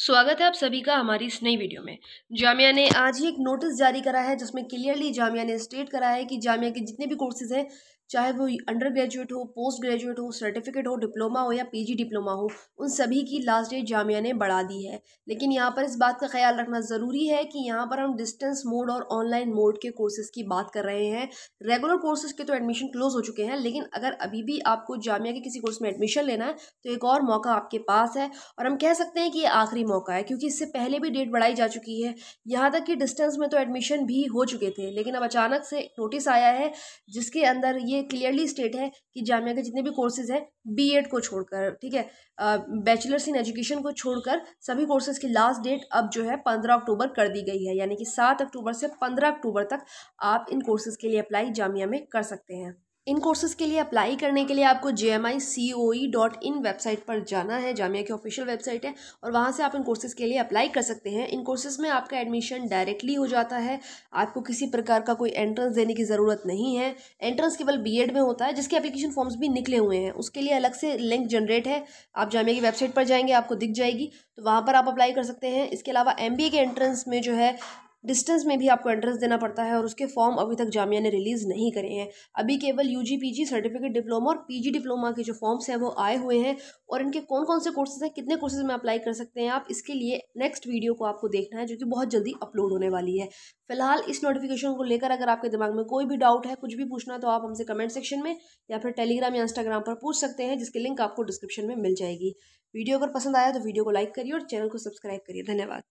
स्वागत है आप सभी का हमारी इस नई वीडियो में जामिया ने आज ही एक नोटिस जारी करा है जिसमें क्लियरली जामिया ने स्टेट करा है कि जामिया के जितने भी कोर्सेज हैं चाहे वो अंडर ग्रेजुएट हो पोस्ट ग्रेजुएट हो सर्टिफिकेट हो डिप्लोमा हो या पीजी डिप्लोमा हो उन सभी की लास्ट डेट जामिया ने बढ़ा दी है लेकिन यहाँ पर इस बात का ख्याल रखना ज़रूरी है कि यहाँ पर हम डिस्टेंस मोड और ऑनलाइन मोड के कोर्सेज़ की बात कर रहे हैं रेगुलर कोर्सेज़ के तो एडमिशन क्लोज हो चुके हैं लेकिन अगर अभी भी आपको जामिया के किसी कोर्स में एडमिशन लेना है तो एक और मौका आपके पास है और हम कह सकते हैं कि ये आखिरी मौका है क्योंकि इससे पहले भी डेट बढ़ाई जा चुकी है यहाँ तक कि डिस्टेंस में तो एडमिशन भी हो चुके थे लेकिन अब अचानक से नोटिस आया है जिसके अंदर ये ये क्लियरली स्टेट है कि जामिया के जितने भी कोर्सेज हैं बीएड को छोड़कर ठीक है बैचलर्स इन एजुकेशन को छोड़कर सभी कोर्सेज की लास्ट डेट अब जो है पंद्रह अक्टूबर कर दी गई है यानी कि सात अक्टूबर से पंद्रह अक्टूबर तक आप इन कोर्सेज के लिए अप्लाई जामिया में कर सकते हैं इन कोर्सेज़ के लिए अप्लाई करने के लिए आपको J M I C O E dot in website पर जाना है जामिया की ऑफिशियल वेबसाइट है और वहाँ से आप इन कोर्सेज़ के लिए अप्लाई कर सकते हैं इन कोर्सेज़ में आपका एडमिशन डायरेक्टली हो जाता है आपको किसी प्रकार का कोई एंट्रेंस देने की ज़रूरत नहीं है एंट्रेंस केवल बी एड में होता है जिसके अप्लीकेशन फॉर्म्स भी निकले हुए हैं उसके लिए अलग से लिंक जनरेट है आप जामिया की वेबसाइट पर जाएंगे आपको दिख जाएगी तो वहाँ पर आप अप्लाई कर सकते हैं इसके अलावा एम बी ए के एंट्रेंस में जो है डिस्टेंस में भी आपको एंट्रेंस देना पड़ता है और उसके फॉर्म अभी तक जामिया ने रिलीज़ नहीं करे हैं अभी केवल यू जी सर्टिफिकेट डिप्लोमा और पी डिप्लोमा के जो फॉर्म्स हैं वो आए हुए हैं और इनके कौन कौन से कोर्सेज हैं कितने कोर्सेज में अप्लाई कर सकते हैं आप इसके लिए नेक्स्ट वीडियो को आपको देखना है जो कि बहुत जल्दी अपलोड होने वाली है फिलहाल इस नोटिफिकेशन को लेकर अगर आपके दिमाग में कोई भी डाउट है कुछ भी पूछना है तो आप हमसे कमेंट सेक्शन में या फिर टेलीग्राम या इंस्टाग्राम पर पूछ सकते हैं जिसकी लिंक आपको डिस्क्रिप्शन में मिल जाएगी वीडियो अगर पसंद आया तो वीडियो को लाइक करिए और चैनल को सब्सक्राइब करिए धन्यवाद